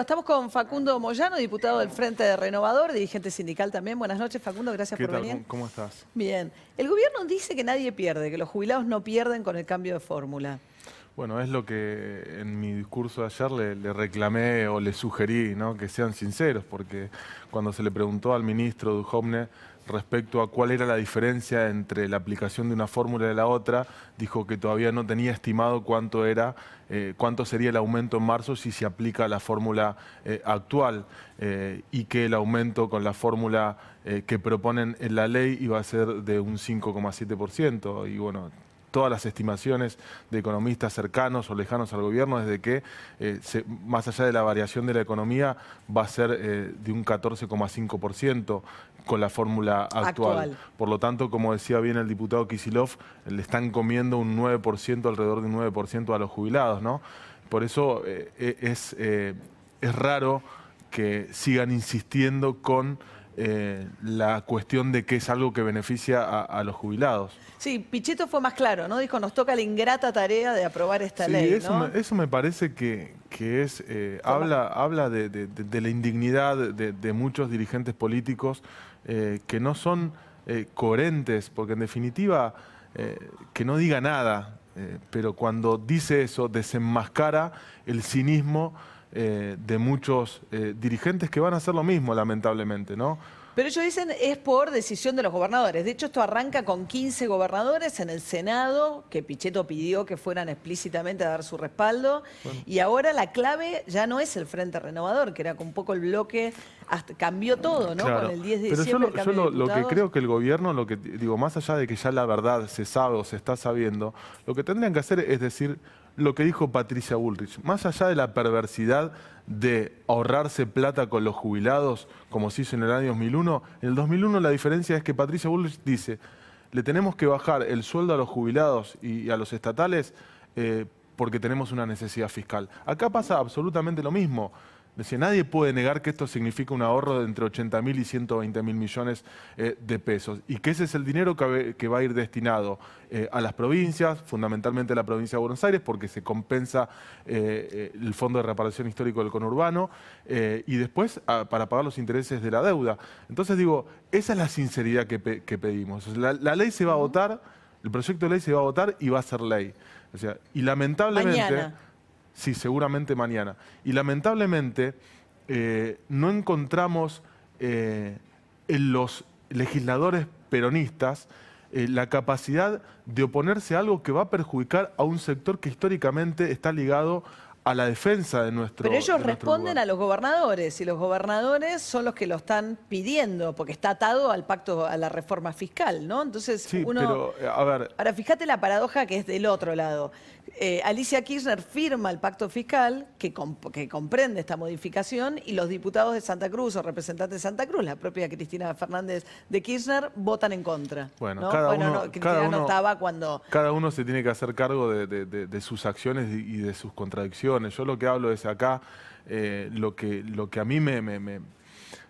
estamos con Facundo Moyano, diputado del Frente de Renovador, dirigente sindical también. Buenas noches, Facundo, gracias por tal? venir. ¿Cómo estás? Bien. El gobierno dice que nadie pierde, que los jubilados no pierden con el cambio de fórmula. Bueno, es lo que en mi discurso de ayer le, reclamé o le sugerí, ¿no? Que sean sinceros, porque cuando se le preguntó al ministro Duhovne respecto a cuál era la diferencia entre la aplicación de una fórmula y la otra, dijo que todavía no tenía estimado cuánto era, eh, cuánto sería el aumento en marzo si se aplica la fórmula eh, actual eh, y que el aumento con la fórmula que proponen en la ley iba a ser de un 5,7%. Y bueno, todas las estimaciones de economistas cercanos o lejanos al gobierno desde que, eh, más allá de la variación de la economía, va a ser eh, de un 14,5% con la fórmula actual. Por lo tanto, como decía bien el diputado Kisilov, le están comiendo un 9%, alrededor de un 9% a los jubilados, ¿no? Por eso eh, e, es, es raro que sigan insistiendo con eh, la cuestión de que es algo que beneficia a, los jubilados. Sí, Pichetto fue más claro, ¿no? Dijo, nos toca la ingrata tarea de aprobar esta ley. Eso, me, parece que, es, eh, habla, habla de, la indignidad de, muchos dirigentes políticos eh, que no son coherentes, porque en definitiva, que no diga nada, pero cuando dice eso, desenmascara el cinismo eh, de muchos eh, dirigentes que van a hacer lo mismo, lamentablemente, ¿no? Pero ellos dicen es por decisión de los gobernadores. De hecho, esto arranca con 15 gobernadores en el Senado, que Pichetto pidió que fueran explícitamente a dar su respaldo. Y ahora la clave ya no es el Frente Renovador, que era un poco el bloque, cambió todo, ¿no? Con el 10 de diciembre. Pero yo, lo, que creo que el gobierno, lo que digo, más allá de que ya la verdad se sabe o se está sabiendo, lo que tendrían que hacer es decir, lo que dijo Patricia Bullrich. Más allá de la perversidad de ahorrarse plata con los jubilados, como se hizo en el año 2001, en el 2001 la diferencia es que Patricia Bullrich dice, le tenemos que bajar el sueldo a los jubilados y a los estatales eh, porque tenemos una necesidad fiscal. Acá pasa absolutamente lo mismo. Decía, nadie puede negar que esto significa un ahorro de entre 80 mil y 120 mil millones eh, de pesos y que ese es el dinero que, va a ir destinado eh, a las provincias, fundamentalmente a la provincia de Buenos Aires, porque se compensa eh, el Fondo de Reparación Histórico del Conurbano y después para pagar los intereses de la deuda. Entonces digo, esa es la sinceridad que, pedimos. La, ley se va a votar, el proyecto de ley se va a votar y va a ser ley. O sea, y lamentablemente... Sí, seguramente mañana. Y lamentablemente eh, no encontramos eh, en los legisladores peronistas eh, la capacidad de oponerse a algo que va a perjudicar a un sector que históricamente está ligado a la defensa de nuestro. Pero ellos responden a los gobernadores y los gobernadores son los que lo están pidiendo porque está atado al pacto, a la reforma fiscal, ¿no? Entonces Pero, eh, a ver. Ahora fíjate la paradoja que es del otro lado. Eh, Alicia Kirchner firma el pacto fiscal que, que comprende esta modificación y los diputados de Santa Cruz o representantes de Santa Cruz, la propia Cristina Fernández de Kirchner, votan en contra. Bueno, cada uno, cada uno, estaba cuando. Cada uno se tiene que hacer cargo de sus acciones y de sus contradicciones yo lo que hablo desde acá, eh, lo, que, lo que a mí me,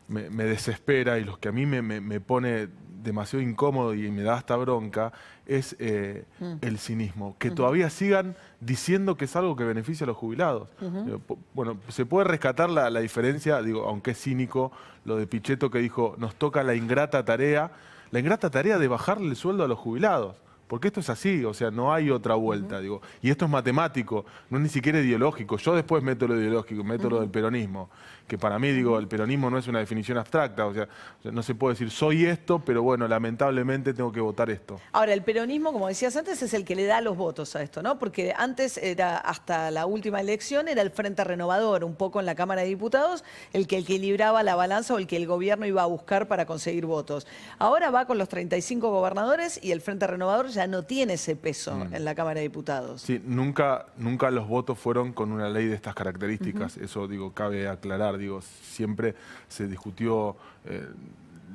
desespera y lo que a mí me, pone demasiado incómodo y me da hasta bronca es eh, mm. el cinismo. Que todavía sigan diciendo que es algo que beneficia a los jubilados. Eh, bueno, se puede rescatar la, diferencia, digo, aunque es cínico, lo de Pichetto que dijo, nos toca la ingrata tarea, la ingrata tarea de bajarle el sueldo a los jubilados. Porque esto es así, o sea, no hay otra vuelta, digo. Y esto es matemático, no es ni siquiera ideológico. Yo después meto lo ideológico, meto lo del peronismo, que para mí, digo, el peronismo no es una definición abstracta, o sea, no se puede decir soy esto, pero bueno, lamentablemente tengo que votar esto. Ahora, el peronismo, como decías antes, es el que le da los votos a esto, ¿no? Porque antes era, hasta la última elección, era el Frente Renovador, un poco en la Cámara de Diputados, el que equilibraba la balanza o el que el gobierno iba a buscar para conseguir votos. Ahora va con los 35 gobernadores y el Frente Renovador ya no tiene ese peso mm. en la Cámara de Diputados. Sí, nunca, nunca los votos fueron con una ley de estas características. Eso, digo, cabe aclarar. Digo, siempre se discutió... Eh,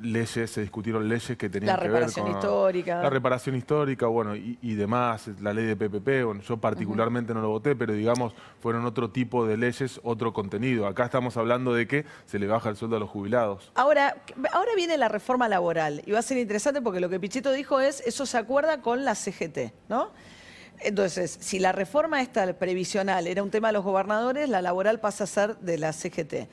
leyes, se discutieron leyes que tenían que ver con... La reparación histórica. La reparación histórica, bueno, y, demás, la ley de PPP, bueno, yo particularmente no lo voté, pero digamos, fueron otro tipo de leyes, otro contenido. Acá estamos hablando de que se le baja el sueldo a los jubilados. Ahora, ahora viene la reforma laboral, y va a ser interesante porque lo que pichito dijo es, eso se acuerda con la CGT, ¿no? Entonces, si la reforma esta previsional era un tema de los gobernadores, la laboral pasa a ser de la CGT.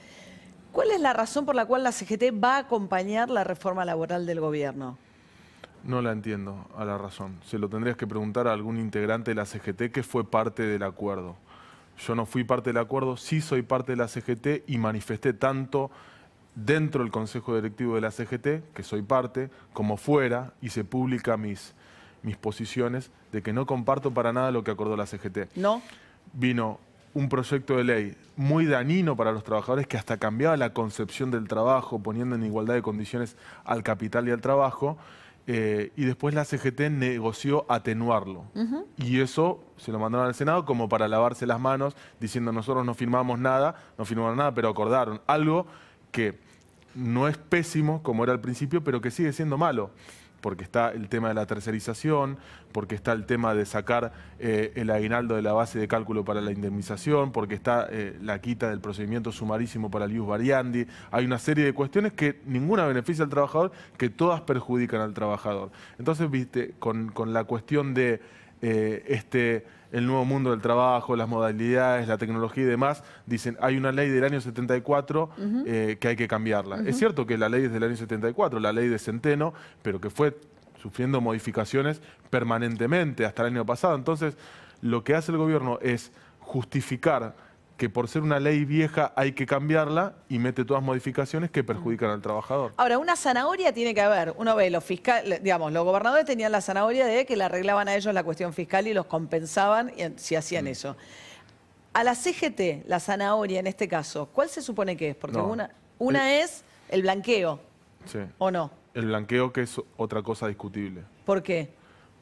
¿Cuál es la razón por la cual la CGT va a acompañar la reforma laboral del gobierno? No la entiendo a la razón. Se lo tendrías que preguntar a algún integrante de la CGT que fue parte del acuerdo. Yo no fui parte del acuerdo, sí soy parte de la CGT y manifesté tanto dentro del Consejo Directivo de la CGT, que soy parte, como fuera, y se publica mis, mis posiciones de que no comparto para nada lo que acordó la CGT. No. Vino un proyecto de ley muy dañino para los trabajadores que hasta cambiaba la concepción del trabajo, poniendo en igualdad de condiciones al capital y al trabajo. Eh, y después la CGT negoció atenuarlo. Y eso se lo mandaron al Senado como para lavarse las manos, diciendo nosotros no firmamos nada, no firmaron nada, pero acordaron algo que no es pésimo como era al principio, pero que sigue siendo malo porque está el tema de la tercerización, porque está el tema de sacar eh, el aguinaldo de la base de cálculo para la indemnización, porque está eh, la quita del procedimiento sumarísimo para el IUS Variandi. Hay una serie de cuestiones que ninguna beneficia al trabajador, que todas perjudican al trabajador. Entonces, viste, con la cuestión de... Eh, este, el nuevo mundo del trabajo, las modalidades, la tecnología y demás, dicen, hay una ley del año 74 eh, que hay que cambiarla. Es cierto que la ley es del año 74, la ley de Centeno, pero que fue sufriendo modificaciones permanentemente hasta el año pasado. Entonces, lo que hace el gobierno es justificar que por ser una ley vieja hay que cambiarla y mete todas modificaciones que perjudican al trabajador. Ahora, una zanahoria tiene que haber. Uno ve, los fiscales, digamos, los gobernadores tenían la zanahoria de que le arreglaban a ellos la cuestión fiscal y los compensaban si hacían mm. eso. A la CGT, la zanahoria en este caso, ¿cuál se supone que es? Porque una, es, es el blanqueo, sí. ¿o no? El blanqueo que es otra cosa discutible. ¿Por qué?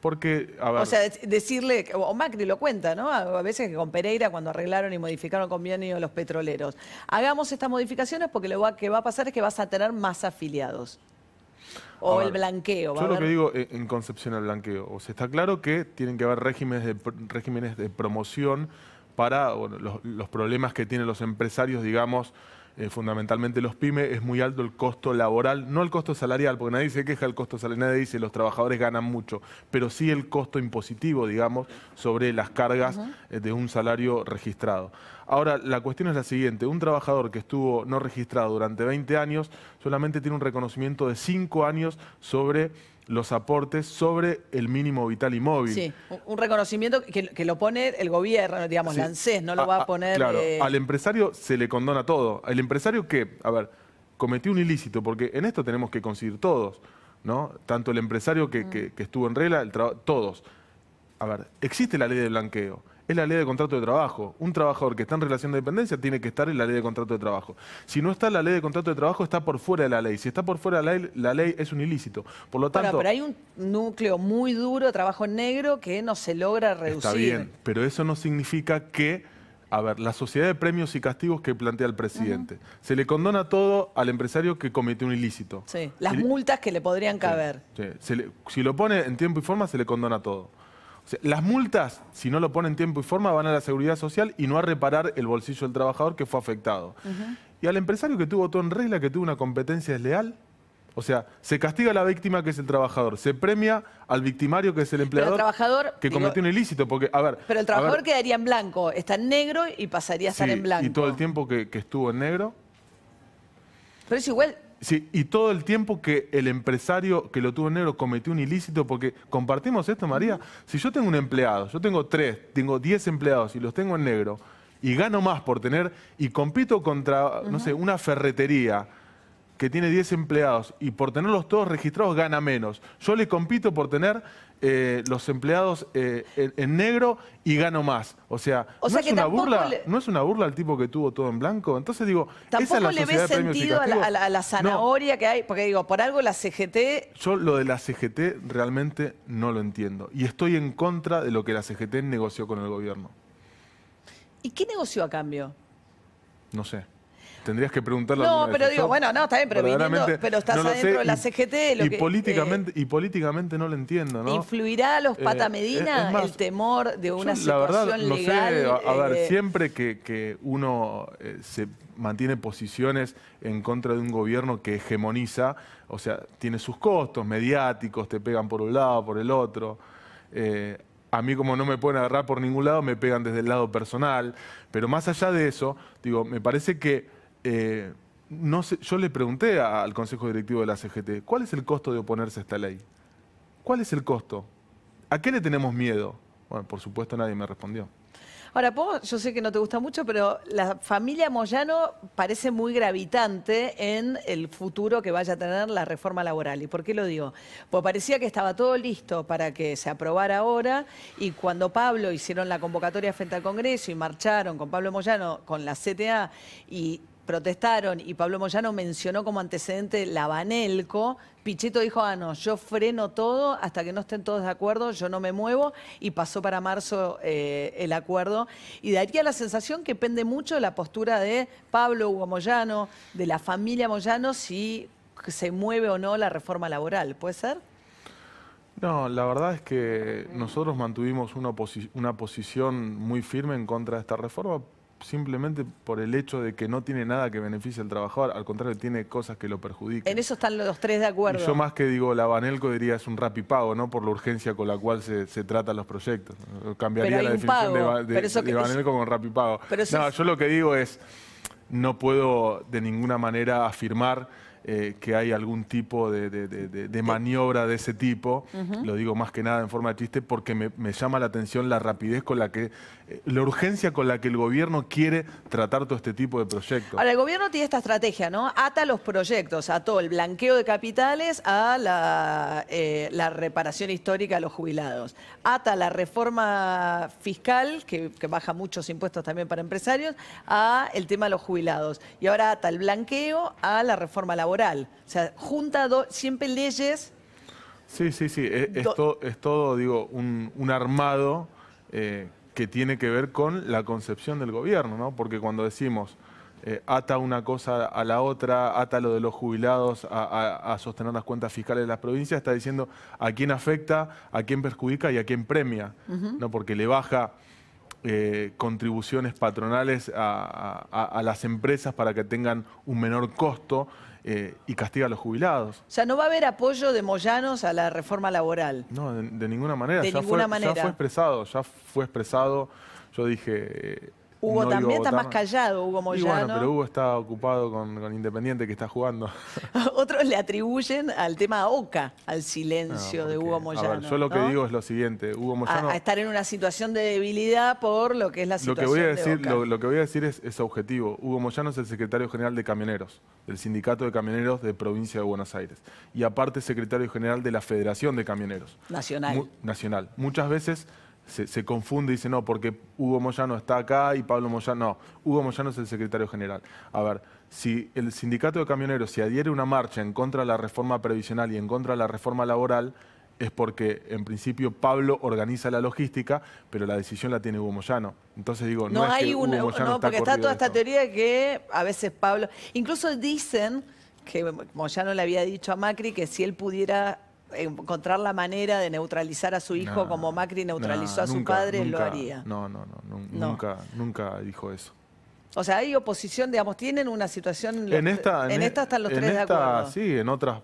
Porque, a O sea, decirle, o Macri lo cuenta, ¿no? A veces que con Pereira, cuando arreglaron y modificaron convenio los petroleros, hagamos estas modificaciones porque lo que va a pasar es que vas a tener más afiliados. O el blanqueo. yo lo que digo eh, en concepción al blanqueo, o sea, está claro que tienen que haber regímenes de, promoción para los problemas que tienen los empresarios, digamos, eh, fundamentalmente los pymes, es muy alto el costo laboral, no el costo salarial, porque nadie se queja del costo salarial, nadie dice los trabajadores ganan mucho, pero sí el costo impositivo, digamos, sobre las cargas eh, de un salario registrado. Ahora, la cuestión es la siguiente, un trabajador que estuvo no registrado durante 20 años solamente tiene un reconocimiento de 5 años sobre los aportes sobre el mínimo vital y móvil. Sí, un reconocimiento que, lo pone el gobierno, digamos, sí. ANSES, no lo ah, va a ah, poner... Claro, eh, al empresario se le condona todo. El empresario que, a ver, cometió un ilícito, porque en esto tenemos que conseguir todos, ¿no? Tanto el empresario que, mm. estuvo en regla, el todos a ver, existe la ley de blanqueo. Es la ley de contrato de trabajo. Un trabajador que está en relación de dependencia tiene que estar en la ley de contrato de trabajo. Si no está en la ley de contrato de trabajo, está por fuera de la ley. Si está por fuera de la ley, la ley es un ilícito. Por lo tanto. pero hay un núcleo muy duro de trabajo negro que no se logra reducir. Está bien, pero eso no significa que a ver, la sociedad de premios y castigos que plantea el presidente. Se le condona todo al empresario que cometió un ilícito. Sí, las multas que le podrían caber. si lo pone en tiempo y forma, se le condona todo las multas, si no lo ponen tiempo y forma, van a la seguridad social y no a reparar el bolsillo del trabajador que fue afectado. Y al empresario que tuvo todo en regla, que tuvo una competencia desleal, o sea, se castiga a la víctima que es el trabajador, se premia al victimario que es el empleador trabajador, que cometió un ilícito, porque, a ver... Pero el trabajador quedaría en blanco, está en negro y pasaría a estar en blanco. Y todo el tiempo que, que estuvo en negro. Pero es igual, y todo el tiempo que el empresario que lo tuvo en negro cometió un ilícito, porque compartimos esto, María. Si yo tengo un empleado, yo tengo tres, tengo diez empleados y los tengo en negro, y gano más por tener, y compito contra, no sé, una ferretería que tiene 10 empleados y por tenerlos todos registrados gana menos. Yo le compito por tener eh, los empleados eh, en, negro y gano más. O sea, ¿no, es una burla, el ¿no es una burla al tipo que tuvo todo en blanco? Entonces digo, tampoco le ves sentido a la, zanahoria que hay, porque digo, por algo la CGT... Yo lo de la CGT realmente no lo entiendo y estoy en contra de lo que la CGT negoció con el gobierno. ¿Y qué negoció a cambio? No sé. Tendrías que preguntarle No, pero digo, bueno, no, está bien, pero, pero estás adentro de la CGT. y, eh, políticamente, y políticamente no lo entiendo, ¿no? ¿Influirá a los eh, patamedina el temor de una situación la verdad, legal? Sé, a, ver, eh, siempre que, uno se mantiene posiciones en contra de un gobierno que hegemoniza, o sea, tiene sus costos mediáticos, te pegan por un lado, por el otro. a mí como no me pueden agarrar por ningún lado, me pegan desde el lado personal. Pero más allá de eso, digo, me parece que eh, no yo le pregunté al Consejo Directivo de la CGT, ¿cuál es el costo de oponerse a esta ley? ¿Cuál es el costo? ¿A qué le tenemos miedo? Bueno, por supuesto nadie me respondió. Ahora, vos, yo sé que no te gusta mucho, pero la familia Moyano parece muy gravitante en el futuro que vaya a tener la reforma laboral. ¿Y por qué lo digo? Pues parecía que estaba todo listo para que se aprobara ahora y cuando Pablo hicieron la convocatoria frente al Congreso y marcharon con Pablo Moyano, con la CTA y protestaron y Pablo Moyano mencionó como antecedente la Banelco, Pichetto dijo, ah, no, yo freno todo hasta que no estén todos de acuerdo, yo no me muevo, y pasó para marzo eh, el acuerdo. Y daría la sensación que pende mucho la postura de Pablo Hugo Moyano, de la familia Moyano, si se mueve o no la reforma laboral, ¿puede ser? No, la verdad es que nosotros mantuvimos una, una posición muy firme en contra de esta reforma simplemente por el hecho de que no tiene nada que beneficie al trabajador, al contrario, tiene cosas que lo perjudican. En eso están los tres de acuerdo. yo más que digo la Banelco diría es un pago, ¿no? Por la urgencia con la cual se, se tratan los proyectos. Cambiaría la definición de, Banelco con rapipago. no, yo lo que digo es, no puedo de ninguna manera afirmar eh, que hay algún tipo de, maniobra de ese tipo, lo digo más que nada en forma de chiste, porque me, llama la atención la rapidez con la que la urgencia con la que el gobierno quiere tratar todo este tipo de proyectos. Ahora, el gobierno tiene esta estrategia, ¿no? Ata los proyectos, todo el blanqueo de capitales a eh, la, reparación histórica a los jubilados. Ata la reforma fiscal, que, baja muchos impuestos también para empresarios, a el tema de los jubilados. Y ahora ata el blanqueo a la reforma laboral. O sea, junta siempre leyes... Sí, sí, sí. E, es, todo, digo, un, armado... Eh, que tiene que ver con la concepción del gobierno, ¿no? Porque cuando decimos eh, ata una cosa a la otra, ata lo de los jubilados a, sostener las cuentas fiscales de las provincias, está diciendo a quién afecta, a quién perjudica y a quién premia, ¿no? Porque le baja eh, contribuciones patronales a, las empresas para que tengan un menor costo eh, y castiga a los jubilados. O sea, no va a haber apoyo de Moyanos a la reforma laboral. No, de, ninguna manera. De ya ninguna fue, manera. Ya fue expresado, ya fue expresado. Yo dije... Eh, Hugo también está más callado, Hugo Moyano. Y bueno, pero Hugo está ocupado con, Independiente que está jugando. Otros le atribuyen al tema OCA, al silencio de Hugo Moyano. yo lo que digo es lo siguiente, Hugo Moyano... A, estar en una situación de debilidad por lo que es la situación lo que voy a decir, Lo, que voy a decir es, objetivo. Hugo Moyano es el secretario general de Camioneros, del Sindicato de Camioneros de Provincia de Buenos Aires. Y aparte secretario general de la Federación de Camioneros. Nacional. nacional. Muchas veces se, confunde y dice, no, porque Hugo Moyano está acá y Pablo Moyano, no, Hugo Moyano es el secretario general. A ver, si el sindicato de camioneros se adhiere una marcha en contra de la reforma previsional y en contra de la reforma laboral, es porque en principio Pablo organiza la logística, pero la decisión la tiene Hugo Moyano. Entonces digo, no, hay es que una, no, porque está, está toda esta teoría de que a veces Pablo, incluso dicen que Moyano le había dicho a Macri que si él pudiera encontrar la manera de neutralizar a su hijo como Macri neutralizó a su padre, lo haría. No, no, no, nunca, nunca dijo eso. O sea, hay oposición, digamos, tienen una situación... En esta, en, e- esta están los tres de acuerdo. Sí, en otras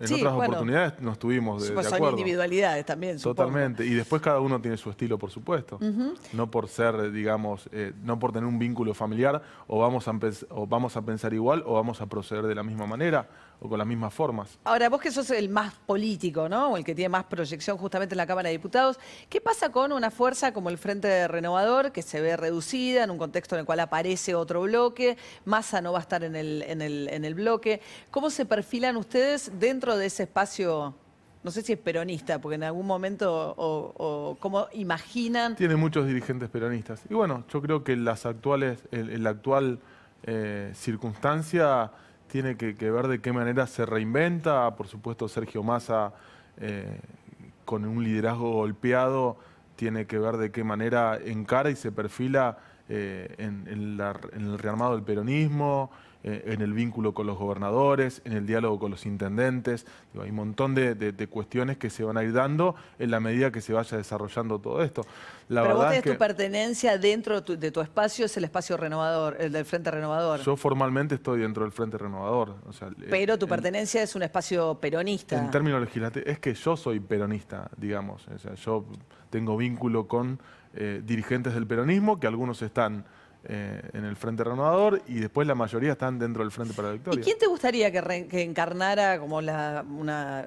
en otras oportunidades nos tuvimos de, acuerdo. individualidades también, supongo. Totalmente. Y después cada uno tiene su estilo, por supuesto. No por ser, digamos, eh, no por tener un vínculo familiar, o vamos, a vamos a pensar igual, o vamos a proceder de la misma manera, o con las mismas formas. Ahora, vos que sos el más político, ¿no? O el que tiene más proyección justamente en la Cámara de Diputados, ¿qué pasa con una fuerza como el Frente Renovador, que se ve reducida en un contexto en el cual aparece otro bloque, Massa no va a estar en el, el, en el bloque? ¿Cómo se perfilan ustedes dentro de ese espacio, no sé si es peronista, porque en algún momento, o, cómo imaginan... Tiene muchos dirigentes peronistas. Y bueno, yo creo que las actuales, actual eh, circunstancia tiene que, ver de qué manera se reinventa. Por supuesto, Sergio Massa, eh, con un liderazgo golpeado, tiene que ver de qué manera encara y se perfila eh, en el rearmado del peronismo. Eh, en el vínculo con los gobernadores, en el diálogo con los intendentes. hay un montón de, cuestiones que se van a ir dando en la medida que se vaya desarrollando todo esto. La Pero verdad es que tu pertenencia dentro de tu, espacio, es el espacio renovador, el del Frente Renovador. Yo formalmente estoy dentro del Frente Renovador. Pero tu pertenencia es un espacio peronista. En términos legislativos, es que yo soy peronista, digamos. O sea, yo tengo vínculo con eh, dirigentes del peronismo, que algunos están eh, en el Frente Renovador y después la mayoría están dentro del Frente para la Victoria. ¿Y quién te gustaría que, encarnara como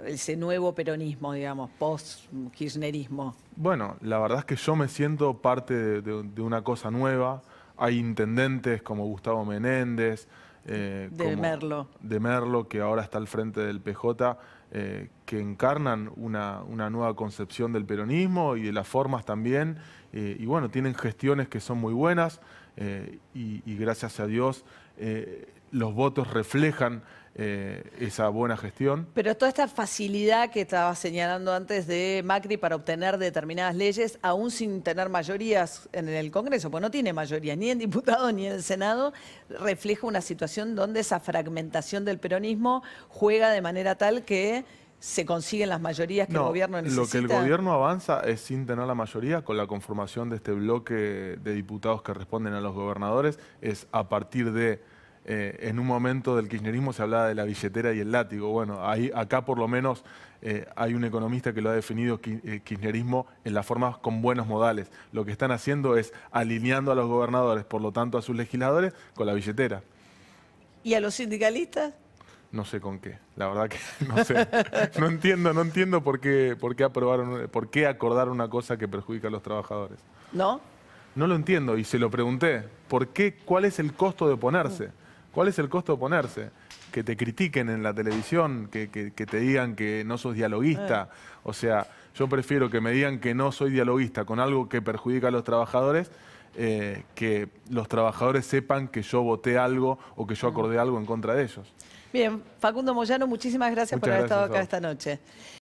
ese nuevo peronismo, digamos, post-kirchnerismo? Bueno, la verdad es que yo me siento parte de, una cosa nueva. Hay intendentes como Gustavo Menéndez. Eh, de Merlo. De Merlo, que ahora está al frente del PJ, eh, que encarnan una, una, nueva concepción del peronismo y de las formas también. y bueno, tienen gestiones que son muy buenas. Eh, y, gracias a Dios eh, los votos reflejan eh, esa buena gestión. Pero toda esta facilidad que estaba señalando antes de Macri para obtener determinadas leyes, aún sin tener mayorías en el Congreso, pues no tiene mayoría ni en diputados ni en el Senado, refleja una situación donde esa fragmentación del peronismo juega de manera tal que se consiguen las mayorías que el gobierno necesita? Lo que el gobierno avanza es sin tener la mayoría, con la conformación de este bloque de diputados que responden a los gobernadores, es a partir de... Eh, en un momento del kirchnerismo se hablaba de la billetera y el látigo. Bueno, ahí, acá por lo menos eh, hay un economista que lo ha definido eh, kirchnerismo en las formas con buenos modales. Lo que están haciendo es alineando a los gobernadores, por lo tanto a sus legisladores, con la billetera. ¿Y a los sindicalistas? no sé con qué. La verdad que no sé. No entiendo, no entiendo por qué, por qué aprobaron, por qué acordar una cosa que perjudica a los trabajadores. ¿No? No lo entiendo y se lo pregunté. ¿Por qué? ¿Cuál es el costo de ponerse? Mm. ¿Cuál es el costo de ponerse? Que te critiquen en la televisión, que, te digan que no sos dialoguista. Eh. O sea, yo prefiero que me digan que no soy dialoguista con algo que perjudica a los trabajadores eh, que los trabajadores sepan que yo voté algo o que yo mm. acordé algo en contra de ellos. Bien, Facundo Moyano, muchísimas gracias por haber estado acá esta noche.